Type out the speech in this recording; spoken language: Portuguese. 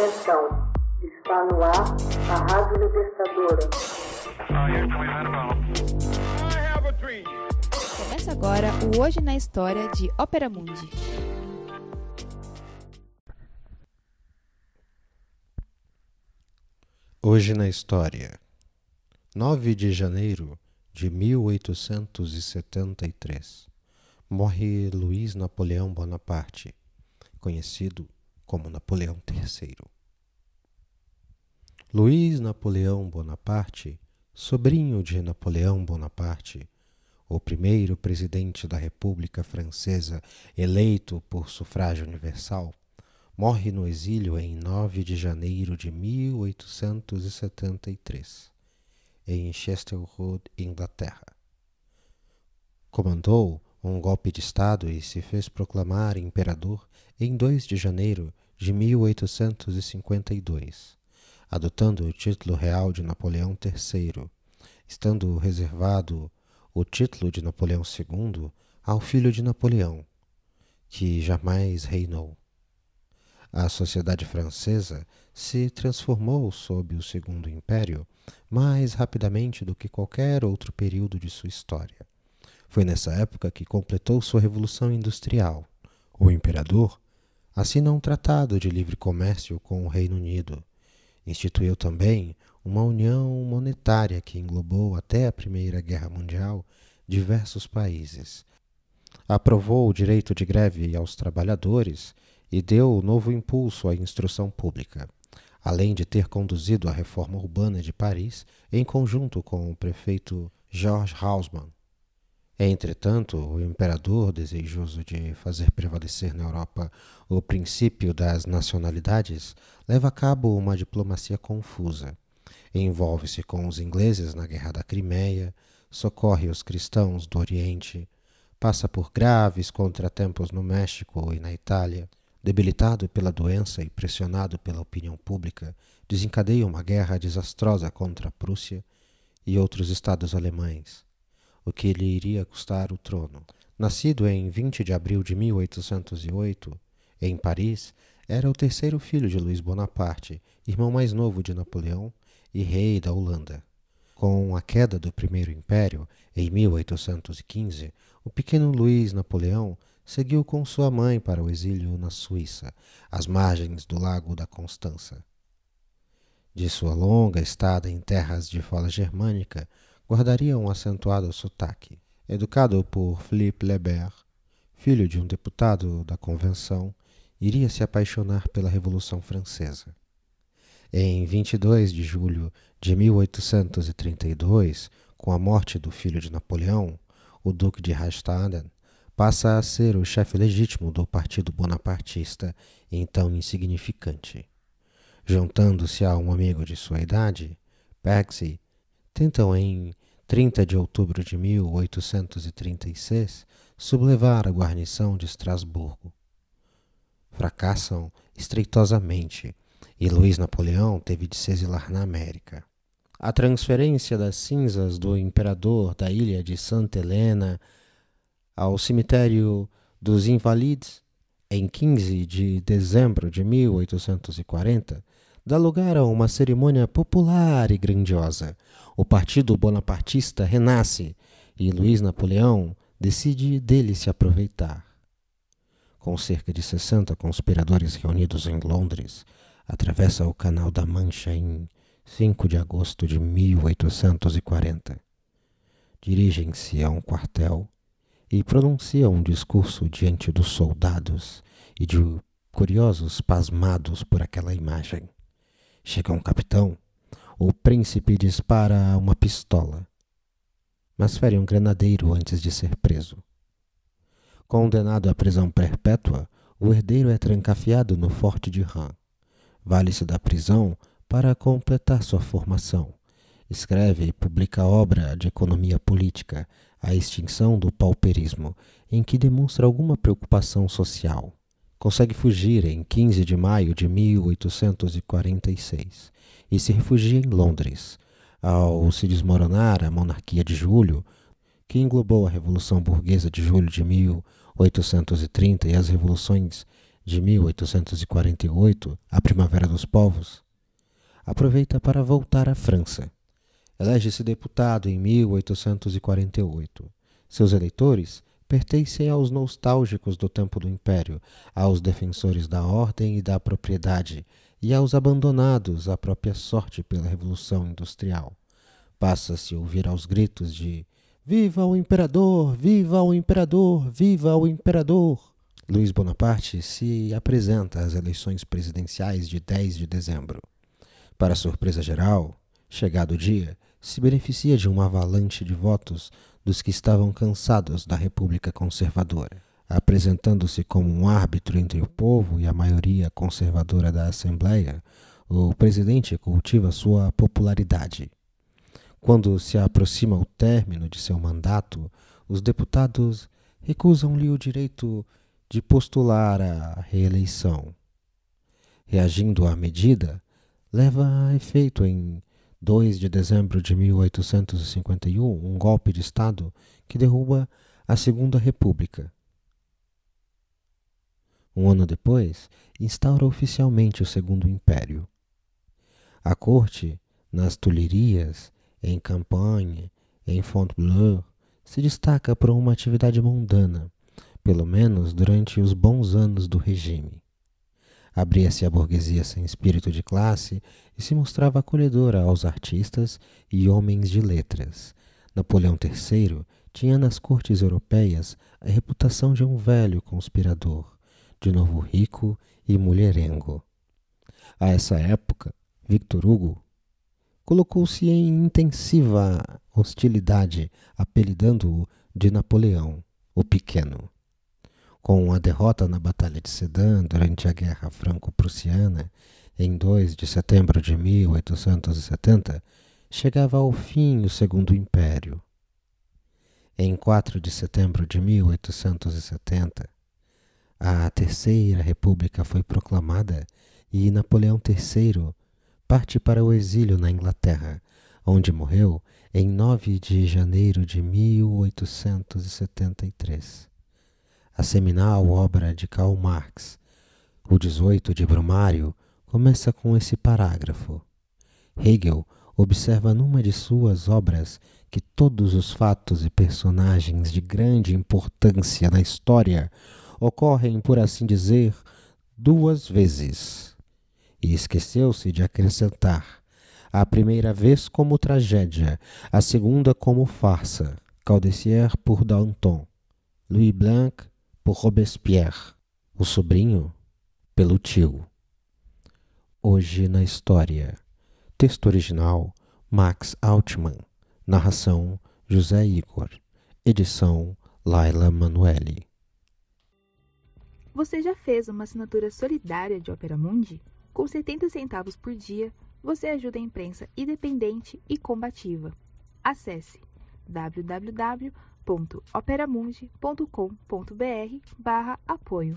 Atenção, está no ar a Rádio Libertadora. Começa agora o Hoje na História de Ópera Mundi. Hoje na História, 9 de janeiro de 1873, morre Luiz Napoleão Bonaparte, conhecido como Napoleão III. Luiz Napoleão Bonaparte, sobrinho de Napoleão Bonaparte, o primeiro presidente da República Francesa eleito por sufrágio universal, morre no exílio em 9 de janeiro de 1873, em Chester Road, Inglaterra. Comandou um golpe de Estado e se fez proclamar imperador em 2 de janeiro de 1852, adotando o título real de Napoleão III, estando reservado o título de Napoleão II ao filho de Napoleão, que jamais reinou. A sociedade francesa se transformou sob o Segundo Império mais rapidamente do que qualquer outro período de sua história foi nessa época que completou sua Revolução Industrial. O imperador assinou um tratado de livre comércio com o Reino Unido. Instituiu também uma união monetária que englobou até a Primeira Guerra Mundial diversos países. Aprovou o direito de greve aos trabalhadores e deu novo impulso à instrução pública. Além de ter conduzido a reforma urbana de Paris em conjunto com o prefeito Georges Haussmann, é, entretanto, o imperador, desejoso de fazer prevalecer na Europa o princípio das nacionalidades, leva a cabo uma diplomacia confusa. Envolve-se com os ingleses na Guerra da Crimeia, socorre os cristãos do Oriente, passa por graves contratempos no México e na Itália, debilitado pela doença e pressionado pela opinião pública, desencadeia uma guerra desastrosa contra a Prússia e outros estados alemães o que lhe iria custar o trono. Nascido em 20 de abril de 1808, em Paris, era o terceiro filho de Luís Bonaparte, irmão mais novo de Napoleão e rei da Holanda. Com a queda do Primeiro Império, em 1815, o pequeno Luís Napoleão seguiu com sua mãe para o exílio na Suíça, às margens do Lago da Constança. De sua longa estada em terras de fala germânica, guardaria um acentuado sotaque. Educado por Philippe Lebert, filho de um deputado da Convenção, iria se apaixonar pela Revolução Francesa. Em 22 de julho de 1832, com a morte do filho de Napoleão, o Duque de Rastaden passa a ser o chefe legítimo do partido bonapartista, então insignificante. Juntando-se a um amigo de sua idade, Percy tentam em 30 de outubro de 1836 sublevar a guarnição de Estrasburgo. Fracassam estreitosamente e Luís Napoleão teve de se exilar na América. A transferência das cinzas do imperador da ilha de Santa Helena ao cemitério dos Invalides em 15 de dezembro de 1840 dá lugar a uma cerimônia popular e grandiosa. O partido bonapartista renasce e Luiz Napoleão decide dele se aproveitar. Com cerca de 60 conspiradores reunidos em Londres, atravessa o Canal da Mancha em 5 de agosto de 1840. Dirigem-se a um quartel e pronunciam um discurso diante dos soldados e de curiosos pasmados por aquela imagem. Chega um capitão. O príncipe dispara uma pistola. Mas fere um granadeiro antes de ser preso. Condenado à prisão perpétua, o herdeiro é trancafiado no forte de Ram. Vale-se da prisão para completar sua formação. Escreve e publica obra de economia política, a extinção do pauperismo, em que demonstra alguma preocupação social consegue fugir em 15 de maio de 1846 e se refugia em Londres. Ao se desmoronar a monarquia de julho, que englobou a Revolução Burguesa de julho de 1830 e as revoluções de 1848, a Primavera dos Povos, aproveita para voltar à França. Elege-se deputado em 1848. Seus eleitores pertencem aos nostálgicos do tempo do Império, aos defensores da ordem e da propriedade, e aos abandonados à própria sorte pela Revolução Industrial. Passa-se a ouvir aos gritos de Viva o Imperador! Viva o Imperador! Viva o Imperador! Luiz Bonaparte se apresenta às eleições presidenciais de 10 de dezembro. Para surpresa geral, chegado o dia, se beneficia de uma avalanche de votos dos que estavam cansados da República Conservadora, apresentando-se como um árbitro entre o povo e a maioria conservadora da Assembleia. O presidente cultiva sua popularidade. Quando se aproxima o término de seu mandato, os deputados recusam-lhe o direito de postular a reeleição. Reagindo à medida, leva a efeito em 2 de dezembro de 1851, um golpe de Estado que derruba a Segunda República. Um ano depois, instaura oficialmente o Segundo Império. A corte, nas Tulherias, em Campanha, em Fontainebleau, se destaca por uma atividade mundana, pelo menos durante os bons anos do regime abria-se à burguesia sem espírito de classe e se mostrava acolhedora aos artistas e homens de letras. Napoleão III tinha nas cortes europeias a reputação de um velho conspirador, de novo rico e mulherengo. A essa época, Victor Hugo colocou-se em intensiva hostilidade, apelidando-o de Napoleão, o Pequeno com a derrota na Batalha de Sedan durante a Guerra Franco-Prussiana, em 2 de setembro de 1870, chegava ao fim o Segundo Império. Em 4 de setembro de 1870, a Terceira República foi proclamada e Napoleão III parte para o exílio na Inglaterra, onde morreu em 9 de janeiro de 1873. A seminal obra de Karl Marx, o 18 de Brumário, começa com esse parágrafo. Hegel observa numa de suas obras que todos os fatos e personagens de grande importância na história ocorrem, por assim dizer, duas vezes. E esqueceu-se de acrescentar a primeira vez como tragédia, a segunda como farsa. Caldecier por Danton, Louis Blanc por Robespierre, o sobrinho pelo tio. Hoje na história. Texto original Max Altman. Narração José Igor. Edição Laila Manuelle. Você já fez uma assinatura solidária de Opera Mundi? Com 70 centavos por dia, você ajuda a imprensa independente e combativa. Acesse www.operamundi.com.br www.operamundi.com.br/apoio.